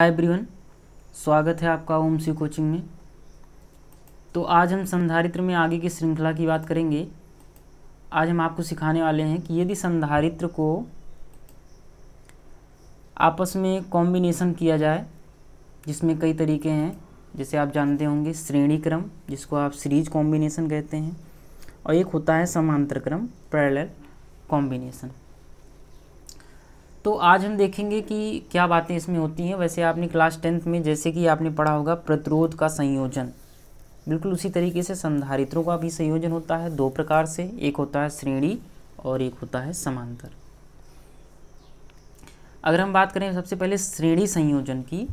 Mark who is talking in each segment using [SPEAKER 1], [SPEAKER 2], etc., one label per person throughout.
[SPEAKER 1] hi everyone स्वागत है आपका ओम सी कोचिंग में तो आज हम संधारित्र में आगे की श्रृंखला की बात करेंगे आज हम आपको सिखाने वाले हैं कि यदि संधारित्र को आपस में कॉम्बिनेशन किया जाए जिसमें कई तरीके हैं जैसे आप जानते होंगे श्रेणी क्रम जिसको आप सीरीज कॉम्बिनेशन कहते हैं और एक होता है समांतर क्रम पैरेलल कॉम्बिनेशन तो आज हम देखेंगे कि क्या बातें इसमें होती हैं वैसे आपने क्लास टेंथ में जैसे कि आपने पढ़ा होगा प्रतिरोध का संयोजन बिल्कुल उसी तरीके से संधारित्रों का भी संयोजन होता है दो प्रकार से एक होता है श्रेणी और एक होता है समांतर अगर हम बात करें सबसे पहले श्रेणी संयोजन की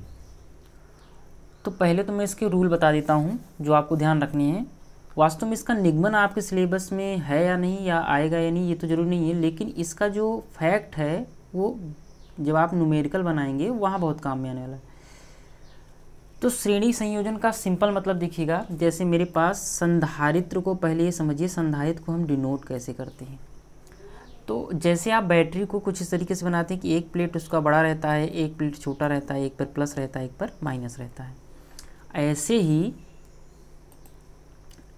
[SPEAKER 1] तो पहले तो मैं इसके रूल बता देता हूँ जो आपको ध्यान रखने हैं वास्तव में इसका निगमन आपके सिलेबस में है या नहीं या आएगा या नहीं ये तो जरूरी नहीं है लेकिन इसका जो फैक्ट है वो जब आप न्यूमेरिकल बनाएंगे वहाँ बहुत काम में आने वाला है तो श्रेणी संयोजन का सिंपल मतलब दिखेगा जैसे मेरे पास संधारित्र को पहले ये समझिए संधारित्र को हम डिनोट कैसे करते हैं तो जैसे आप बैटरी को कुछ इस तरीके से बनाते हैं कि एक प्लेट उसका बड़ा रहता है एक प्लेट छोटा रहता है एक पर प्लस रहता है एक पर माइनस रहता है ऐसे ही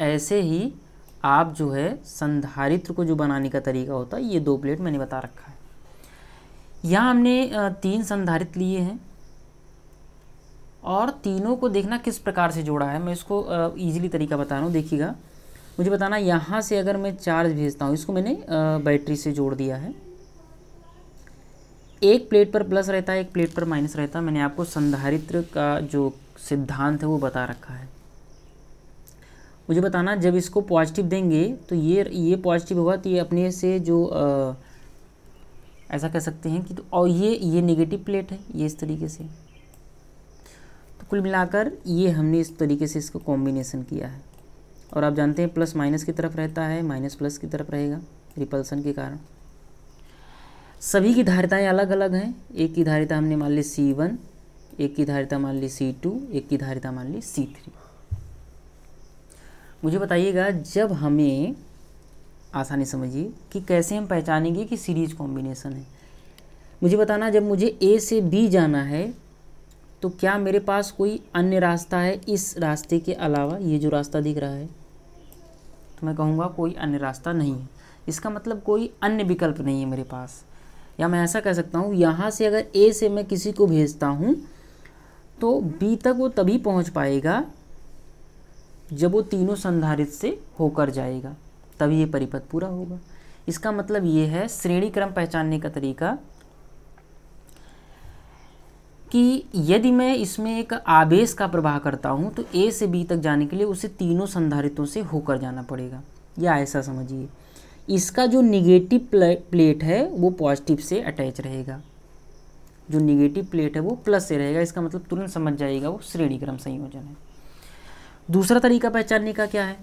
[SPEAKER 1] ऐसे ही आप जो है संधारित्र को जो बनाने का तरीका होता है ये दो प्लेट मैंने बता रखा है यहाँ हमने तीन संधारित लिए हैं और तीनों को देखना किस प्रकार से जोड़ा है मैं इसको ईजिली तरीका बता रहा हूँ देखिएगा मुझे बताना यहाँ से अगर मैं चार्ज भेजता हूँ इसको मैंने बैटरी से जोड़ दिया है एक प्लेट पर प्लस रहता है एक प्लेट पर माइनस रहता है मैंने आपको संधारित्र का जो सिद्धांत है वो बता रखा है मुझे बताना जब इसको पॉजिटिव देंगे तो ये ये पॉजिटिव होगा तो ये अपने से जो आ, ऐसा कह सकते हैं कि तो और ये ये नेगेटिव प्लेट है ये इस तरीके से तो कुल मिलाकर ये हमने इस तरीके से इसको कॉम्बिनेसन किया है और आप जानते हैं प्लस माइनस की तरफ रहता है माइनस प्लस की तरफ रहेगा रिपल्सन के कारण सभी की धारिताएँ अलग अलग हैं एक की धारिता हमने मान ली सी वन एक की धारिता मान ली सी टू एक की धारिता मान ली सी थ्री मुझे बताइएगा जब हमें आसानी समझिए कि कैसे हम पहचानेंगे कि सीरीज कॉम्बिनेशन है मुझे बताना जब मुझे ए से बी जाना है तो क्या मेरे पास कोई अन्य रास्ता है इस रास्ते के अलावा ये जो रास्ता दिख रहा है तो मैं कहूँगा कोई अन्य रास्ता नहीं है इसका मतलब कोई अन्य विकल्प नहीं है मेरे पास या मैं ऐसा कह सकता हूँ यहाँ से अगर ए से मैं किसी को भेजता हूँ तो बी तक वो तभी पहुँच पाएगा जब वो तीनों संधारित से होकर जाएगा तभी ये परिपथ पूरा होगा इसका मतलब ये है श्रेणी क्रम पहचानने का तरीका कि यदि मैं इसमें एक आवेश का प्रवाह करता हूँ तो ए से बी तक जाने के लिए उसे तीनों संधारितों से होकर जाना पड़ेगा या ऐसा समझिए इसका जो निगेटिव प्लेट है वो पॉजिटिव से अटैच रहेगा जो निगेटिव प्लेट है वो प्लस से रहेगा इसका मतलब तुरंत समझ जाएगा वो श्रेणी क्रम संयोजन है दूसरा तरीका पहचानने का क्या है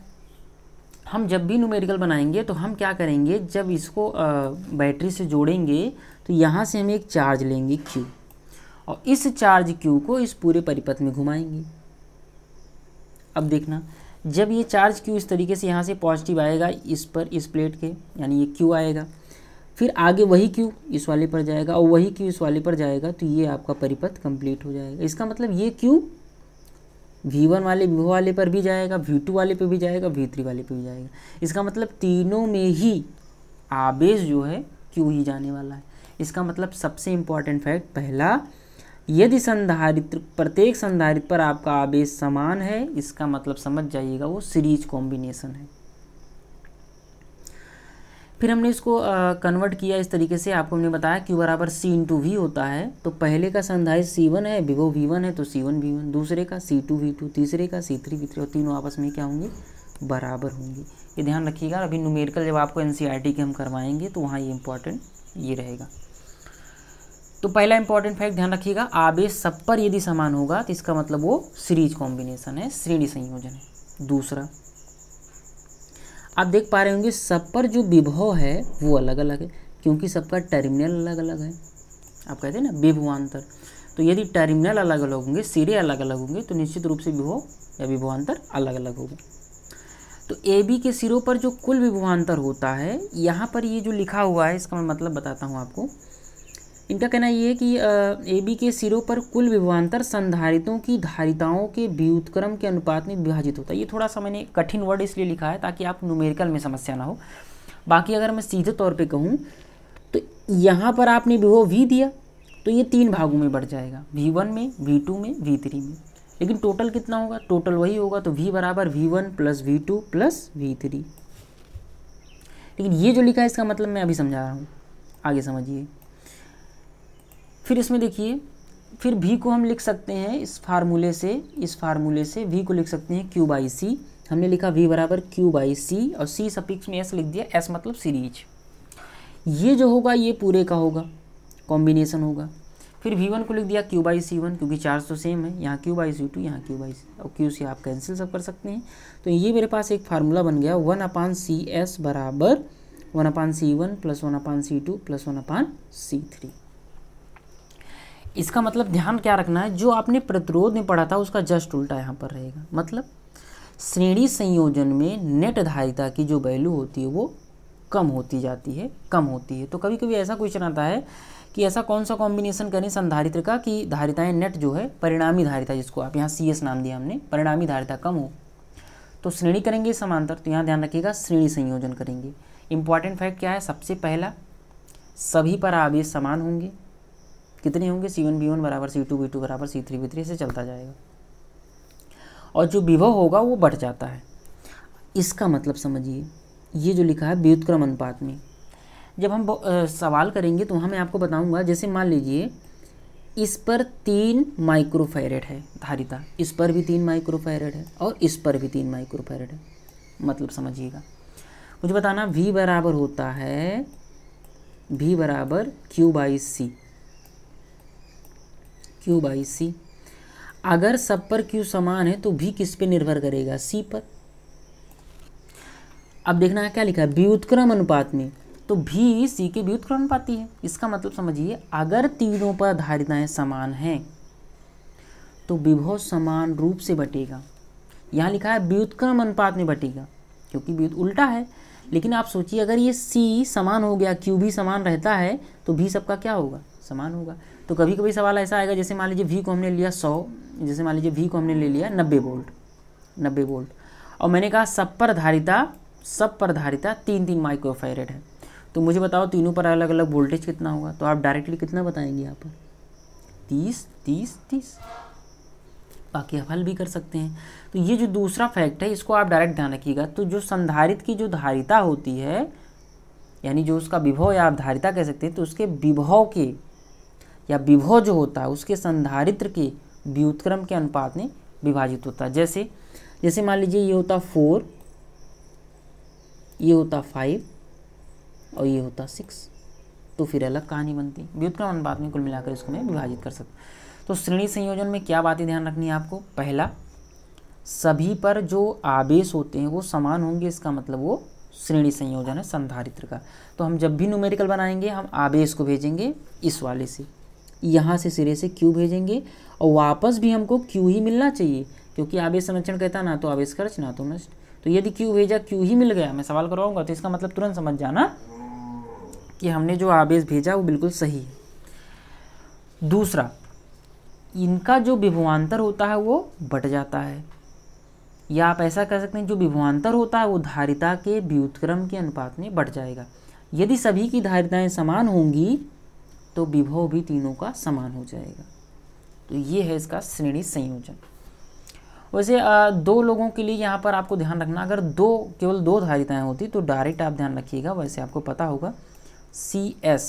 [SPEAKER 1] हम जब भी न्यूमेरिकल बनाएंगे तो हम क्या करेंगे जब इसको बैटरी से जोड़ेंगे तो यहाँ से हम एक चार्ज लेंगे क्यू और इस चार्ज क्यू को इस पूरे परिपथ में घुमाएंगे अब देखना जब ये चार्ज क्यू इस तरीके से यहाँ से पॉजिटिव आएगा इस पर इस प्लेट के यानी ये क्यू आएगा फिर आगे वही क्यू इस वाले पर जाएगा और वही क्यू इस वाले पर जाएगा तो ये आपका परिपथ कंप्लीट हो जाएगा इसका मतलब ये क्यू वी वन वाले वी वाले पर भी जाएगा वी टू वाले पर भी जाएगा वी थ्री वाले पर भी जाएगा इसका मतलब तीनों में ही आवेश जो है क्यों ही जाने वाला है इसका मतलब सबसे इम्पॉर्टेंट फैक्ट पहला यदि संधारित्र प्रत्येक संधारित्र पर आपका आवेश समान है इसका मतलब समझ जाइएगा वो सीरीज कॉम्बिनेशन है फिर हमने इसको कन्वर्ट किया इस तरीके से आपको हमने बताया क्यू बराबर सी इन टू वी होता है तो पहले का संधाई सी वन है विवो वी वन है तो सी वन वी वन दूसरे का सी टू वी टू तीसरे का सी थ्री वी थ्री और तीनों आपस में क्या होंगे बराबर होंगे ये ध्यान रखिएगा अभी न्यूमेरिकल जब आपको एन e के हम करवाएंगे तो वहाँ ये इंपॉर्टेंट ये रहेगा तो पहला इंपॉर्टेंट फैक्ट ध्यान रखिएगा आबे सब पर यदि समान होगा तो इसका मतलब वो सीरीज कॉम्बिनेशन है श्रेणी संयोजन है दूसरा आप देख पा रहे होंगे सब पर जो विभव है वो अलग अलग है क्योंकि सबका टर्मिनल अलग अलग है आप कहते हैं ना विभवान्तर तो यदि टर्मिनल अलग अलग होंगे सिरे अलग अलग होंगे तो निश्चित रूप से विभव या विभवान्तर अलग अलग होगा तो ए बी के सिरों पर जो कुल विभवान्तर होता है यहाँ पर ये जो लिखा हुआ है इसका मैं मतलब बताता हूँ आपको इनका कहना यह है कि ए बी के सिरों पर कुल विभवान्तर संधारितों की धारिताओं के व्युतक्रम के अनुपात में विभाजित होता है ये थोड़ा सा मैंने कठिन वर्ड इसलिए लिखा है ताकि आप न्यूमेरिकल में समस्या ना हो बाकी अगर मैं सीधे तौर पे कहूँ तो यहाँ पर आपने विभव वी दिया तो ये तीन भागों में बढ़ जाएगा वी वन में वी टू में वी थ्री में लेकिन टोटल कितना होगा टोटल वही होगा तो वी बराबर V one plus V two plus V three लेकिन ये जो लिखा है इसका मतलब मैं अभी समझा रहा हूँ आगे समझिए फिर इसमें देखिए फिर वी को हम लिख सकते हैं इस फार्मूले से इस फार्मूले से वी को लिख सकते हैं क्यू बाई सी हमने लिखा वी बराबर क्यू बाई सी और सी सपिक्स में एस लिख दिया एस मतलब सीरीज ये जो होगा ये पूरे का होगा कॉम्बिनेशन होगा फिर वी वन को लिख दिया क्यू बाई सी वन क्योंकि चार सौ सेम है यहाँ क्यू बाई सी टू यहाँ क्यू बाई सी और क्यू सी आप कैंसिल सब कर सकते हैं तो ये मेरे पास एक फार्मूला बन गया वन अपान सी एस बराबर one upon C one plus one upon C two plus one upon C three इसका मतलब ध्यान क्या रखना है जो आपने प्रतिरोध में पढ़ा था उसका जस्ट उल्टा यहाँ पर रहेगा मतलब श्रेणी संयोजन में नेट धारिता की जो वैल्यू होती है वो कम होती जाती है कम होती है तो कभी कभी ऐसा क्वेश्चन आता है कि ऐसा कौन सा कॉम्बिनेशन करें संधारित्र का कि धारिताएं नेट जो है परिणामी धारिता जिसको आप यहाँ सी एस नाम दिया हमने परिणामी धारिता कम हो तो श्रेणी करेंगे समांतर तो यहाँ ध्यान रखिएगा श्रेणी संयोजन करेंगे इंपॉर्टेंट फैक्ट क्या है सबसे पहला सभी पर आवेश समान होंगे कितने होंगे सी वन बी वन बराबर सी टू बी टू बराबर सी थ्री बी थ्री ऐसे चलता जाएगा और जो विभव होगा वो बढ़ जाता है इसका मतलब समझिए ये जो लिखा है व्युतक्रम अनुपात में जब हम आ, सवाल करेंगे तो वहाँ मैं आपको बताऊँगा जैसे मान लीजिए इस पर तीन माइक्रोफेरेट है धारिता इस पर भी तीन माइक्रोफेरेट है और इस पर भी तीन माइक्रोफेरेट है मतलब समझिएगा मुझे बताना v बराबर होता है v बराबर Q by C Q by C अगर सब पर क्यू समान है तो भी किस पे निर्भर करेगा सी पर अब देखना है क्या लिखा है व्युत्क्रम अनुपात में तो भी सी के व्युत्क्रम अनुपाती है इसका मतलब समझिए अगर तीनों पर धारिताएं समान हैं तो विभव समान रूप से बटेगा यहाँ लिखा है व्युत्क्रम अनुपात में बटेगा क्योंकि व्युत उल्टा है लेकिन आप सोचिए अगर ये सी समान हो गया क्यू भी समान रहता है तो भी सबका क्या होगा समान होगा तो कभी कभी सवाल ऐसा आएगा जैसे मान लीजिए वी को हमने लिया सौ जैसे मान लीजिए वी को हमने ले लिया नब्बे वोल्ट नब्बे वोल्ट और मैंने कहा सब पर धारिता सब पर धारिता तीन तीन माइक्रोफायरेड है तो मुझे बताओ तीनों पर अलग अलग वोल्टेज कितना होगा तो आप डायरेक्टली कितना बताएंगे यहाँ पर तीस तीस तीस बाकी हल भी कर सकते हैं तो ये जो दूसरा फैक्ट है इसको आप डायरेक्ट ध्यान रखिएगा तो जो संधारित की जो धारिता होती है यानी जो उसका विभव या आप धारिता कह सकते हैं तो उसके विभव के या विभव जो होता है उसके संधारित्र के व्युतक्रम के अनुपात में विभाजित होता है जैसे जैसे मान लीजिए ये होता फोर ये होता फाइव और ये होता सिक्स तो फिर अलग कहानी बनती व्युतक्रम अनुपात में कुल मिलाकर इसको मैं विभाजित कर सकता तो श्रेणी संयोजन में क्या बातें ध्यान रखनी है आपको पहला सभी पर जो आवेश होते हैं वो समान होंगे इसका मतलब वो श्रेणी संयोजन है संधारित्र का तो हम जब भी न्यूमेरिकल बनाएंगे हम आवेश को भेजेंगे इस वाले से यहाँ से सिरे से क्यू भेजेंगे और वापस भी हमको क्यू ही मिलना चाहिए क्योंकि आवेश संरक्षण कहता ना तो आवेश खर्च ना तो नष्ट तो यदि क्यू भेजा क्यू ही मिल गया मैं सवाल करवाऊंगा तो इसका मतलब तुरंत समझ जाना कि हमने जो आवेश भेजा वो बिल्कुल सही है दूसरा इनका जो विभवान्तर होता है वो बट जाता है या आप ऐसा कह सकते हैं जो विभवान्तर होता है वो धारिता के व्युतक्रम के अनुपात में बढ़ जाएगा यदि सभी की धारिताएं समान होंगी तो विभव भी तीनों का समान हो जाएगा तो ये है इसका श्रेणी संयोजन वैसे दो लोगों के लिए यहाँ पर आपको ध्यान रखना अगर दो केवल दो धारिताएँ होती तो डायरेक्ट आप ध्यान रखिएगा वैसे आपको पता होगा सी एस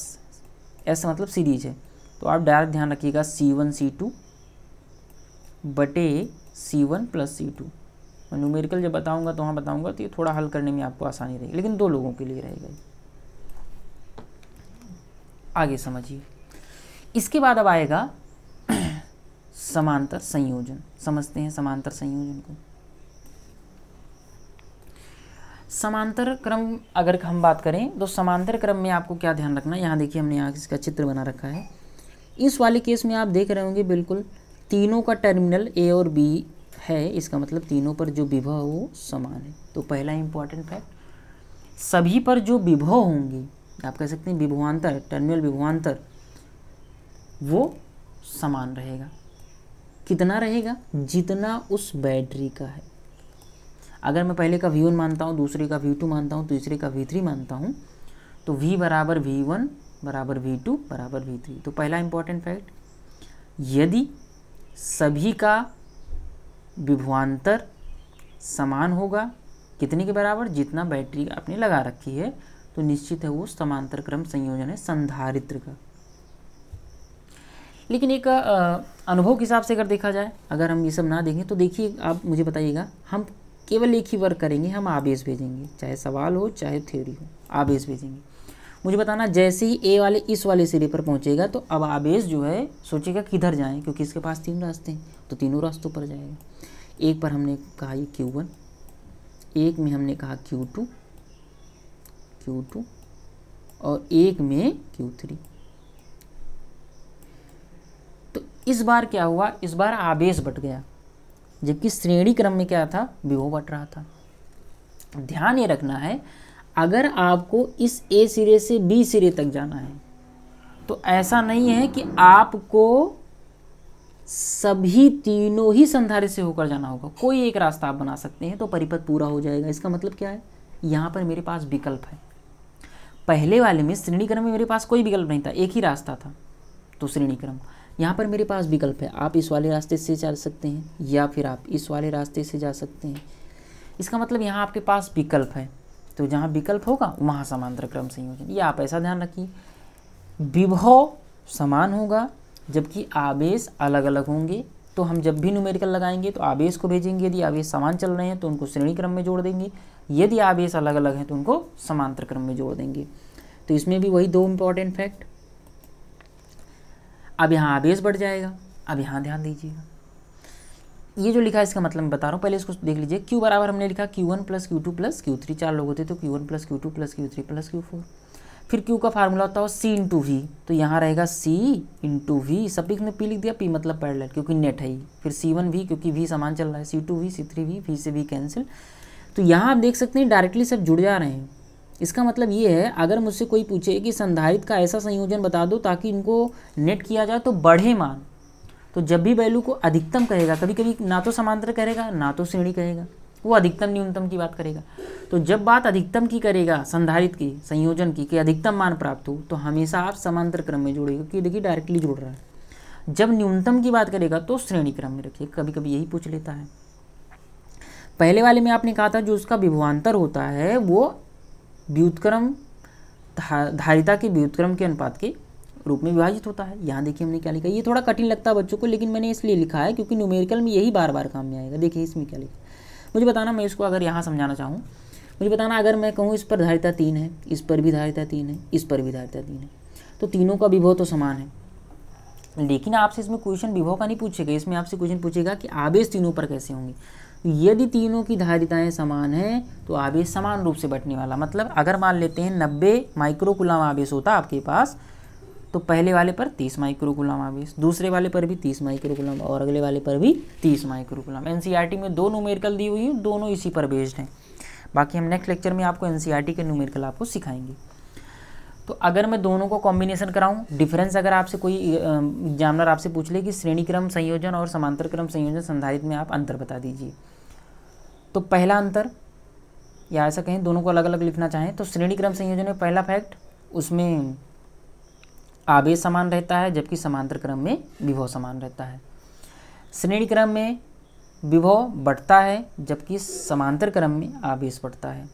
[SPEAKER 1] एस मतलब सीरीज है तो आप डायरेक्ट ध्यान रखिएगा सी वन सी टू बटे C one plus C two मैं न्यूमेरिकल जब बताऊँगा तो वहाँ बताऊँगा तो ये थोड़ा हल करने में आपको आसानी रहेगी लेकिन दो लोगों के लिए रहेगा आगे समझिए इसके बाद अब आएगा समांतर संयोजन समझते हैं समांतर संयोजन को समांतर क्रम अगर हम बात करें तो समांतर क्रम में आपको क्या ध्यान रखना है यहाँ देखिए हमने यहाँ इसका चित्र बना रखा है इस वाले केस में आप देख रहे होंगे बिल्कुल तीनों का टर्मिनल ए और बी है इसका मतलब तीनों पर जो विभव हो समान है तो पहला इंपॉर्टेंट फैक्ट सभी पर जो विभव होंगे आप कह सकते हैं विभुआंतर टर्मिनल विभुआंतर वो समान रहेगा कितना रहेगा जितना उस बैटरी का है अगर मैं पहले का वी वन मानता हूँ दूसरे का वी टू मानता हूँ तीसरे का वी थ्री मानता हूँ तो वी बराबर वी वन बराबर वी टू बराबर वी थ्री तो पहला इंपॉर्टेंट फैक्ट यदि सभी का विभुआंतर समान होगा कितने के बराबर जितना बैटरी आपने लगा रखी है तो निश्चित है वो समांतर क्रम संयोजन है संधारित्र का लेकिन एक अनुभव के हिसाब से अगर देखा जाए अगर हम ये सब ना देखें तो देखिए आप मुझे बताइएगा हम केवल एक ही वर्क करेंगे हम आवेश भेजेंगे चाहे सवाल हो चाहे थ्योरी हो आवेश भेजेंगे मुझे बताना जैसे ही ए वाले इस वाले सिरे पर पहुंचेगा तो अब आवेश जो है सोचेगा किधर जाए क्योंकि इसके पास तीन रास्ते हैं तो तीनों रास्तों पर जाएगा एक पर हमने कहा ये क्यू वन एक में हमने कहा क्यू टू Q2 और एक में Q3 तो इस बार क्या हुआ इस बार आवेश बट गया जबकि श्रेणी क्रम में क्या था विभो बट रहा था ध्यान ये रखना है अगर आपको इस ए सिरे से बी सिरे तक जाना है तो ऐसा नहीं है कि आपको सभी तीनों ही संधारे से होकर जाना होगा कोई एक रास्ता आप बना सकते हैं तो परिपथ पूरा हो जाएगा इसका मतलब क्या है यहाँ पर मेरे पास विकल्प है पहले वाले में श्रेणीक्रम में मेरे पास कोई विकल्प नहीं था एक ही रास्ता था तो श्रेणीक्रम यहाँ पर मेरे पास विकल्प है आप इस वाले रास्ते से जा सकते हैं या फिर आप इस वाले रास्ते से जा सकते हैं इसका मतलब यहाँ आपके पास विकल्प है तो जहाँ विकल्प होगा वहाँ समांतर क्रम संयोजन ये आप ऐसा ध्यान रखिए विभव समान होगा जबकि आवेश अलग अलग होंगे तो हम जब भी न्यूमेरिकल लगाएंगे तो आवेश को भेजेंगे यदि आवेश समान चल रहे हैं तो उनको श्रेणी क्रम में जोड़ देंगे यदि आवेश अलग अलग हैं तो उनको समांतर क्रम में जोड़ देंगे तो इसमें भी वही दो इम्पॉर्टेंट फैक्ट अब यहाँ आवेश बढ़ जाएगा अब यहाँ ध्यान दीजिएगा ये जो लिखा है इसका मतलब मैं बता रहा हूँ पहले इसको देख लीजिए क्यू बराबर हमने लिखा Q one plus Q two plus Q three चार लोग होते तो Q one plus Q two plus Q three plus Q four फिर क्यू का फार्मूला होता है सी इंटू वी तो यहाँ रहेगा सी इंटू वी सब इसमें पी लिख दिया पी मतलब पैरल क्योंकि नेट है ही फिर सी वन वी क्योंकि वी समान चल रहा है C two V C three V V से वी कैंसिल तो यहाँ आप देख सकते हैं डायरेक्टली सब जुड़ जा रहे हैं इसका मतलब ये है अगर मुझसे कोई पूछे कि संधारित का ऐसा संयोजन बता दो ताकि इनको नेट किया जाए तो बढ़े मान तो जब भी वैल्यू को अधिकतम कहेगा कभी कभी ना तो समांतर करेगा ना तो श्रेणी कहेगा वो अधिकतम न्यूनतम की बात करेगा तो जब बात अधिकतम की करेगा संधारित की संयोजन की कि अधिकतम मान प्राप्त हो तो हमेशा आप समांतर क्रम में जोड़ेगा कि देखिए डायरेक्टली जुड़ रहा है जब न्यूनतम की बात करेगा तो श्रेणी क्रम में रखिए कभी कभी यही पूछ लेता है पहले वाले में आपने कहा था जो उसका विभवान्तर होता है वो व्युतक्रम धा, धारिता के व्युतक्रम के अनुपात के रूप में विभाजित होता है यहाँ देखिए हमने क्या लिखा ये थोड़ा कठिन लगता है बच्चों को लेकिन मैंने इसलिए लिखा है क्योंकि न्यूमेरिकल में यही बार बार काम में आएगा देखिए इसमें क्या लिखा मुझे बताना मैं इसको अगर यहाँ समझाना चाहूँ मुझे बताना अगर मैं कहूँ इस पर धारिता तीन है इस पर भी धारिता तीन है इस पर भी धारिता तीन है तो तीनों का विभव तो समान है लेकिन आपसे इसमें क्वेश्चन विभव का नहीं पूछेगा इसमें आपसे क्वेश्चन पूछेगा कि आवेश तीनों पर कैसे होंगे तो यदि तीनों की धारिताएं समान हैं तो आवेश समान रूप से बटने वाला मतलब अगर मान लेते हैं नब्बे माइक्रोकुलम आवेश होता आपके पास तो पहले वाले पर तीस माइक्रोकुलम आवेश दूसरे वाले पर भी तीस माइक्रोकुलम और अगले वाले पर भी तीस माइक्रोकुलम एन में दो नूमेरिकल दी हुई हैं दोनों इसी पर बेस्ड हैं बाकी हम नेक्स्ट लेक्चर में आपको एन के नूमेरिकल आपको सिखाएंगे तो अगर मैं दोनों को कॉम्बिनेशन कराऊं डिफरेंस अगर आपसे कोई एग्जामिनर आपसे पूछ ले कि श्रेणी क्रम संयोजन और समांतर क्रम संयोजन संधारित में आप अंतर बता दीजिए तो पहला अंतर या ऐसा कहें दोनों को अलग अलग लिखना चाहें तो श्रेणी क्रम संयोजन में पहला फैक्ट उसमें आवेश समान रहता है जबकि समांतर क्रम में विभव समान रहता है श्रेणी क्रम में विभव बढ़ता है जबकि समांतर क्रम में आवेश बढ़ता है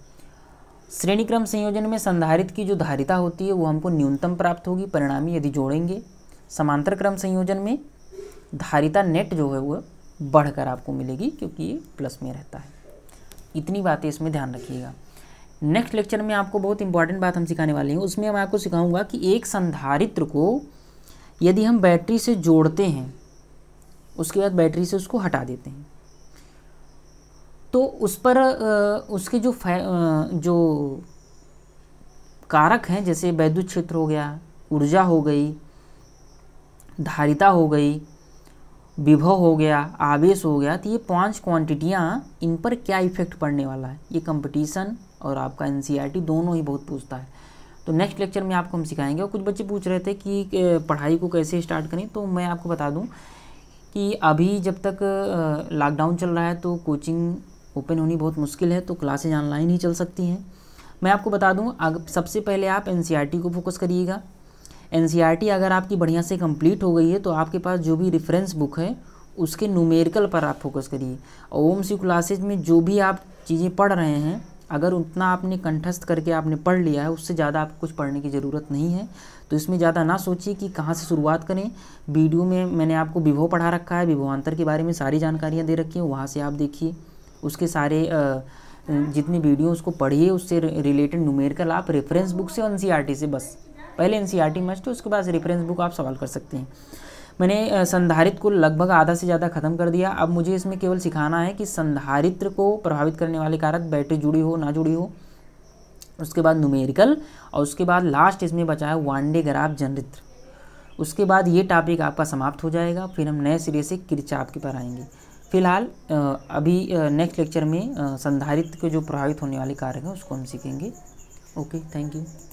[SPEAKER 1] श्रेणी क्रम संयोजन में संधारित की जो धारिता होती है वो हमको न्यूनतम प्राप्त होगी परिणामी यदि जोड़ेंगे समांतर क्रम संयोजन में धारिता नेट जो है वह बढ़कर आपको मिलेगी क्योंकि ये प्लस में रहता है इतनी बातें इसमें ध्यान रखिएगा नेक्स्ट लेक्चर में आपको बहुत इंपॉर्टेंट बात हम सिखाने वाले हैं उसमें मैं आपको सिखाऊंगा कि एक संधारित्र को यदि हम बैटरी से जोड़ते हैं उसके बाद बैटरी से उसको हटा देते हैं तो उस पर उसके जो जो कारक हैं जैसे वैद्युत क्षेत्र हो गया ऊर्जा हो गई धारिता हो गई विभव हो गया आवेश हो गया तो ये पांच क्वांटिटियाँ इन पर क्या इफेक्ट पड़ने वाला है ये कंपटीशन और आपका एन e दोनों ही बहुत पूछता है तो नेक्स्ट लेक्चर में आपको हम सिखाएंगे और कुछ बच्चे पूछ रहे थे कि पढ़ाई को कैसे स्टार्ट करें तो मैं आपको बता दूं कि अभी जब तक लॉकडाउन चल रहा है तो कोचिंग ओपन होनी बहुत मुश्किल है तो क्लासेज ऑनलाइन ही चल सकती हैं मैं आपको बता दूँ सबसे पहले आप एन e को फोकस करिएगा एन e अगर आपकी बढ़िया से कम्प्लीट हो गई है तो आपके पास जो भी रेफरेंस बुक है उसके न्यूमेरिकल पर आप फोकस करिए और ओम सी क्लासेज में जो भी आप चीज़ें पढ़ रहे हैं अगर उतना आपने कंठस्थ करके आपने पढ़ लिया है उससे ज़्यादा आपको कुछ पढ़ने की ज़रूरत नहीं है तो इसमें ज़्यादा ना सोचिए कि कहाँ से शुरुआत करें वीडियो में मैंने आपको विभो पढ़ा रखा है विभवान्तर के बारे में सारी जानकारियाँ दे रखी हैं वहाँ से आप देखिए उसके सारे जितनी वीडियो उसको पढ़िए उससे रिलेटेड नुमेरिकल आप रेफरेंस बुक से और एन e से बस पहले एन सी मस्ट तो उसके बाद रेफरेंस बुक आप सवाल कर सकते हैं मैंने संधारित्र को लगभग आधा से ज़्यादा खत्म कर दिया अब मुझे इसमें केवल सिखाना है कि संधारित्र को प्रभावित करने वाले कारक बैटरी जुड़ी हो ना जुड़ी हो उसके बाद नुमेरिकल और उसके बाद लास्ट इसमें बचा है वनडे ग्राफ जनरित्र उसके बाद ये टॉपिक आपका समाप्त हो जाएगा फिर हम नए सिरे से किरचाप के पर आएंगे फिलहाल अभी नेक्स्ट लेक्चर में संधारित्र के जो प्रभावित होने वाले कारक हैं उसको हम सीखेंगे ओके थैंक यू